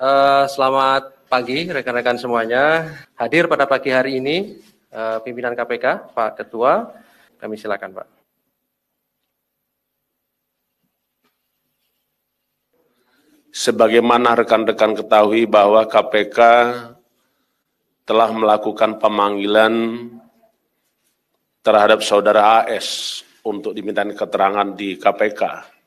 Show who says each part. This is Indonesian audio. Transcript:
Speaker 1: Eh, selamat pagi rekan-rekan semuanya. Hadir pada pagi hari ini uh, pimpinan KPK, Pak Ketua. Kami silakan, Pak.
Speaker 2: Sebagaimana rekan-rekan ketahui bahwa KPK telah melakukan pemanggilan terhadap saudara AS untuk dimintai keterangan di KPK